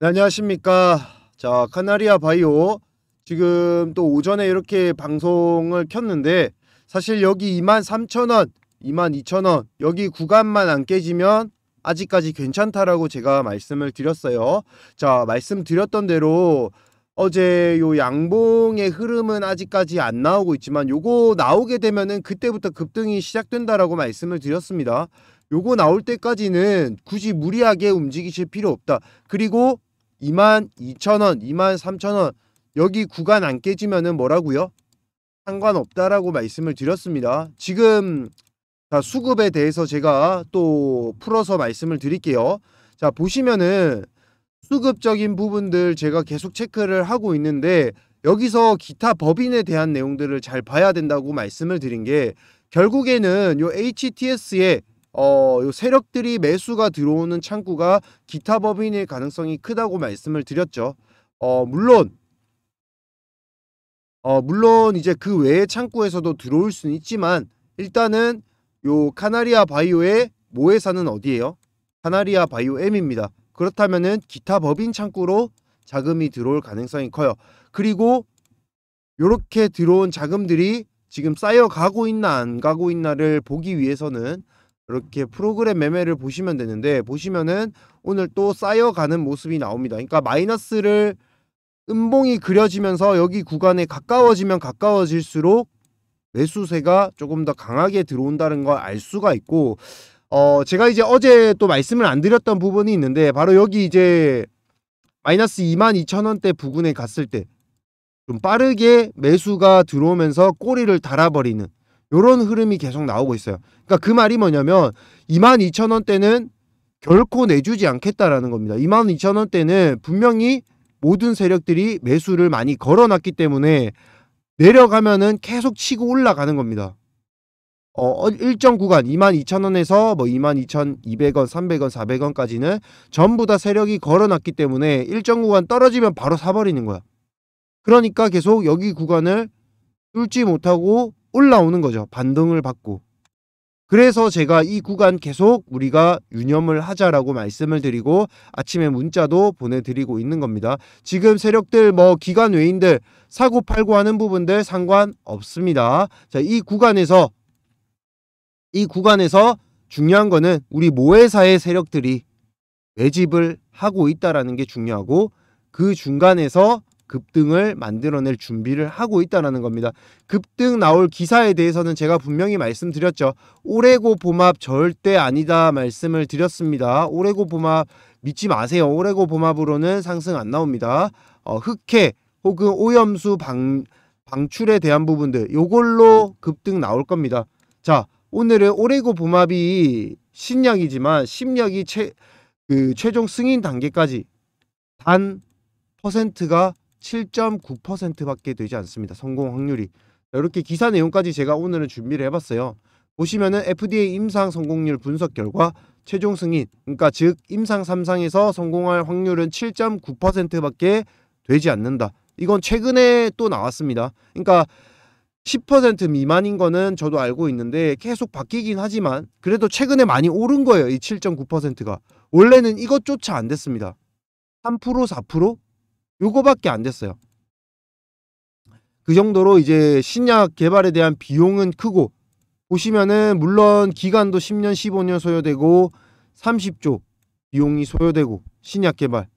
네, 안녕하십니까. 자, 카나리아 바이오. 지금 또 오전에 이렇게 방송을 켰는데 사실 여기 23,000원, 22,000원 여기 구간만 안 깨지면 아직까지 괜찮다라고 제가 말씀을 드렸어요. 자, 말씀드렸던 대로 어제 요 양봉의 흐름은 아직까지 안 나오고 있지만 요거 나오게 되면은 그때부터 급등이 시작된다라고 말씀을 드렸습니다. 요거 나올 때까지는 굳이 무리하게 움직이실 필요 없다. 그리고 2만 2천원, 2만 3천원 여기 구간 안 깨지면은 뭐라고요? 상관없다라고 말씀을 드렸습니다. 지금 자, 수급에 대해서 제가 또 풀어서 말씀을 드릴게요. 자, 보시면은 수급적인 부분들 제가 계속 체크를 하고 있는데 여기서 기타 법인에 대한 내용들을 잘 봐야 된다고 말씀을 드린 게 결국에는 요 h t s 에 어, 요 세력들이 매수가 들어오는 창구가 기타 법인일 가능성이 크다고 말씀을 드렸죠. 어, 물론 어, 물론 이제 그 외의 창구에서도 들어올 수는 있지만 일단은 요 카나리아 바이오의 모회사는 어디예요? 카나리아 바이오 M입니다. 그렇다면은 기타 법인 창구로 자금이 들어올 가능성이 커요. 그리고 요렇게 들어온 자금들이 지금 쌓여가고 있나 안 가고 있나를 보기 위해서는 이렇게 프로그램 매매를 보시면 되는데 보시면은 오늘 또 쌓여가는 모습이 나옵니다. 그러니까 마이너스를 음봉이 그려지면서 여기 구간에 가까워지면 가까워질수록 매수세가 조금 더 강하게 들어온다는 걸 알 수가 있고 어 제가 이제 어제 또 말씀을 안 드렸던 부분이 있는데 바로 여기 이제 마이너스 22,000원대 부근에 갔을 때 좀 빠르게 매수가 들어오면서 꼬리를 달아버리는 이런 흐름이 계속 나오고 있어요. 그러니까 그 말이 뭐냐면 22,000원대는 결코 내주지 않겠다라는 겁니다. 22,000원대는 분명히 모든 세력들이 매수를 많이 걸어놨기 때문에 내려가면은 계속 치고 올라가는 겁니다. 어, 어 일정 구간 22,000원에서 뭐 22,200원, 300원, 400원까지는 전부 다 세력이 걸어놨기 때문에 일정 구간 떨어지면 바로 사버리는 거야. 그러니까 계속 여기 구간을 뚫지 못하고 올라오는 거죠. 반등을 받고. 그래서 제가 이 구간 계속 우리가 유념을 하자라고 말씀을 드리고 아침에 문자도 보내드리고 있는 겁니다. 지금 세력들 뭐 기관 외인들 사고 팔고 하는 부분들 상관 없습니다. 자, 이 구간에서 이 구간에서 중요한 거는 우리 모회사의 세력들이 매집을 하고 있다라는 게 중요하고 그 중간에서 급등을 만들어낼 준비를 하고 있다는 겁니다. 급등 나올 기사에 대해서는 제가 분명히 말씀드렸죠. 오레고 봄합 절대 아니다 말씀을 드렸습니다. 오레고 봄합 믿지 마세요. 오레고 봄합으로는 상승 안 나옵니다. 어, 흑해 혹은 오염수 방, 방출에 대한 부분들 이걸로 급등 나올 겁니다. 자 오늘은 오레고 봄합이 신약이지만 신약이 최, 그 최종 승인 단계까지 단 퍼센트가 7.9%밖에 되지 않습니다. 성공 확률이. 이렇게 기사 내용까지 제가 오늘은 준비를 해봤어요. 보시면은 FDA 임상 성공률 분석 결과 최종 승인, 그러니까 즉 임상 3상에서 성공할 확률은 7.9%밖에 되지 않는다. 이건 최근에 또 나왔습니다. 그러니까 10% 미만인 거는 저도 알고 있는데 계속 바뀌긴 하지만 그래도 최근에 많이 오른 거예요. 이 7.9%가. 원래는 이것조차 안 됐습니다. 3% 4% 요거밖에 안 됐어요. 그 정도로 이제 신약 개발에 대한 비용은 크고 보시면은 물론 기간도 10년, 15년 소요되고 30조 비용이 소요되고 신약 개발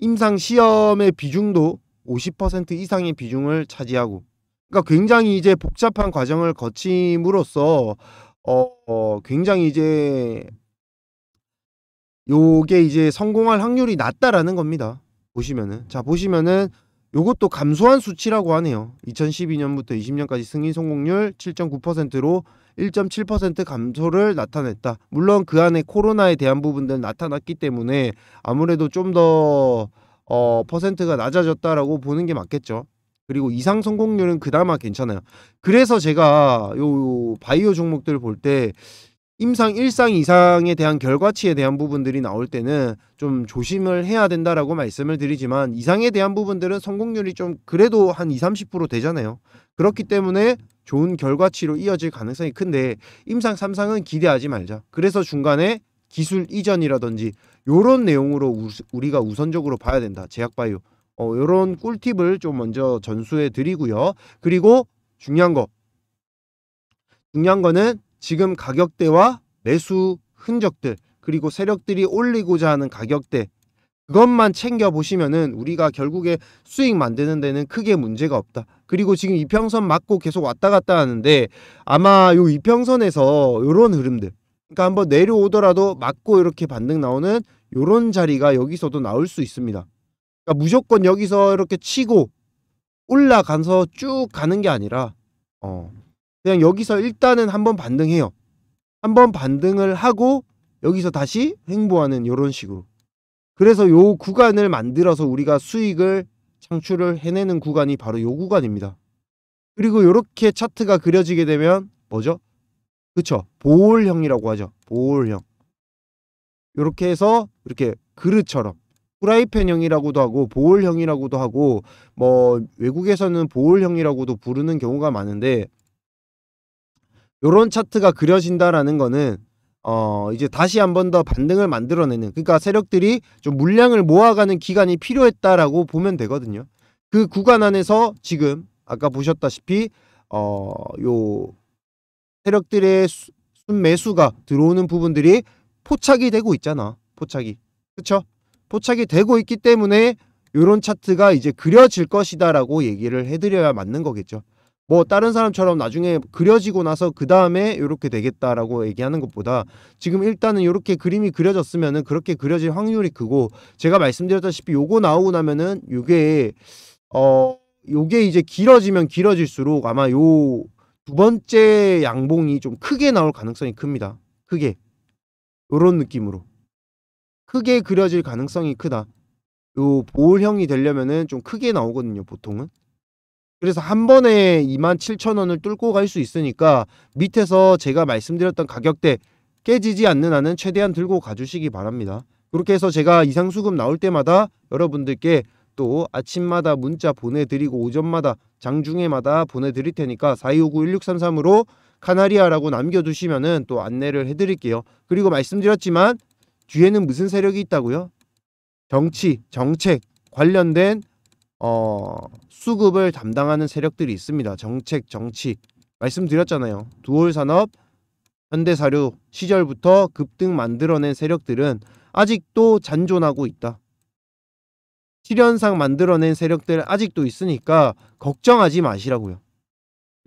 임상 시험의 비중도 50% 이상의 비중을 차지하고 그러니까 굉장히 이제 복잡한 과정을 거침으로써 어, 어 굉장히 이제 요게 이제 성공할 확률이 낮다라는 겁니다. 보시면은 자 보시면은 요것도 감소한 수치라고 하네요. 2012년부터 20년까지 승인 성공률 7.9%로 1.7% 감소를 나타냈다. 물론 그 안에 코로나에 대한 부분들 나타났기 때문에 아무래도 좀 더 어, 퍼센트가 낮아졌다라고 보는 게 맞겠죠. 그리고 이상 성공률은 그나마 괜찮아요. 그래서 제가 요, 바이오 종목들 볼때 임상 1상 이상에 대한 결과치에 대한 부분들이 나올 때는 좀 조심을 해야 된다라고 말씀을 드리지만 이상에 대한 부분들은 성공률이 좀 그래도 한 2, 30% 되잖아요. 그렇기 때문에 좋은 결과치로 이어질 가능성이 큰데 임상 3상은 기대하지 말자. 그래서 중간에 기술 이전이라든지 요런 내용으로 우, 우리가 우선적으로 봐야 된다. 제약바이오. 어, 요런 꿀팁을 좀 먼저 전수해 드리고요. 그리고 중요한 거 중요한 거는 지금 가격대와 매수 흔적들 그리고 세력들이 올리고자 하는 가격대 그것만 챙겨보시면은 우리가 결국에 수익 만드는 데는 크게 문제가 없다. 그리고 지금 이평선 맞고 계속 왔다 갔다 하는데 아마 요 이평선에서 요런 흐름들 그러니까 한번 내려오더라도 맞고 이렇게 반등 나오는 요런 자리가 여기서도 나올 수 있습니다. 그러니까 무조건 여기서 이렇게 치고 올라가서 쭉 가는 게 아니라 어 그냥 여기서 일단은 한번 반등해요. 한번 반등을 하고 여기서 다시 횡보하는 이런 식으로. 그래서 요 구간을 만들어서 우리가 수익을 창출을 해내는 구간이 바로 요 구간입니다. 그리고 이렇게 차트가 그려지게 되면 뭐죠? 그쵸? 보홀형이라고 하죠. 보홀형. 요렇게 해서 이렇게 그릇처럼 프라이팬형이라고도 하고 보홀형이라고도 하고 뭐 외국에서는 보홀형이라고도 부르는 경우가 많은데 요런 차트가 그려진다라는 거는 어 이제 다시 한 번 더 반등을 만들어내는 그러니까 세력들이 좀 물량을 모아가는 기간이 필요했다라고 보면 되거든요. 그 구간 안에서 지금 아까 보셨다시피 어 요 세력들의 순매수가 들어오는 부분들이 포착이 되고 있잖아. 포착이. 그쵸? 포착이 되고 있기 때문에 요런 차트가 이제 그려질 것이다라고 얘기를 해드려야 맞는 거겠죠. 뭐 다른 사람처럼 나중에 그려지고 나서 그 다음에 이렇게 되겠다라고 얘기하는 것보다 지금 일단은 이렇게 그림이 그려졌으면은 그렇게 그려질 확률이 크고 제가 말씀드렸다시피 요거 나오고 나면은 요게 어 요게 이제 길어지면 길어질수록 아마 요 두 번째 양봉이 좀 크게 나올 가능성이 큽니다. 크게 요런 느낌으로 크게 그려질 가능성이 크다. 요 보울형이 되려면은 좀 크게 나오거든요 보통은 그래서 한 번에 27,000원을 뚫고 갈 수 있으니까 밑에서 제가 말씀드렸던 가격대 깨지지 않는 한은 최대한 들고 가주시기 바랍니다. 그렇게 해서 제가 이상수급 나올 때마다 여러분들께 또 아침마다 문자 보내드리고 오전마다 장중에마다 보내드릴 테니까 4259-1633으로 카나리아라고 남겨두시면 또 안내를 해드릴게요. 그리고 말씀드렸지만 뒤에는 무슨 세력이 있다고요? 정치, 정책 관련된 어, 수급을 담당하는 세력들이 있습니다. 정책, 정치 말씀드렸잖아요. 두월 산업, 현대사료 시절부터 급등 만들어낸 세력들은 아직도 잔존하고 있다. 실현상 만들어낸 세력들 아직도 있으니까 걱정하지 마시라고요.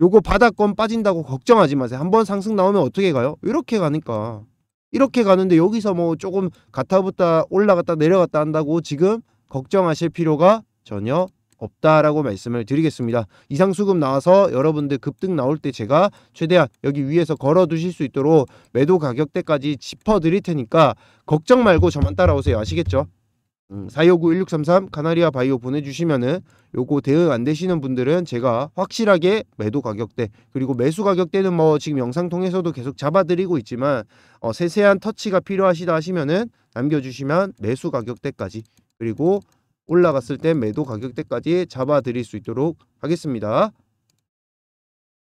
요거 바닥권 빠진다고 걱정하지 마세요. 한번 상승 나오면 어떻게 가요? 이렇게 가니까. 이렇게 가는데 여기서 뭐 조금 가타부터 올라갔다 내려갔다 한다고 지금 걱정하실 필요가 전혀 없다라고 말씀을 드리겠습니다. 이상수급 나와서 여러분들 급등 나올 때 제가 최대한 여기 위에서 걸어두실 수 있도록 매도 가격대까지 짚어드릴 테니까 걱정 말고 저만 따라오세요. 아시겠죠? 429-1633 음, 카나리아 바이오 보내주시면은 요거 대응 안 되시는 분들은 제가 확실하게 매도 가격대 그리고 매수 가격대는 뭐 지금 영상 통해서도 계속 잡아드리고 있지만 어, 세세한 터치가 필요하시다 하시면은 남겨주시면 매수 가격대까지 그리고 올라갔을 때 매도 가격대까지 잡아드릴 수 있도록 하겠습니다.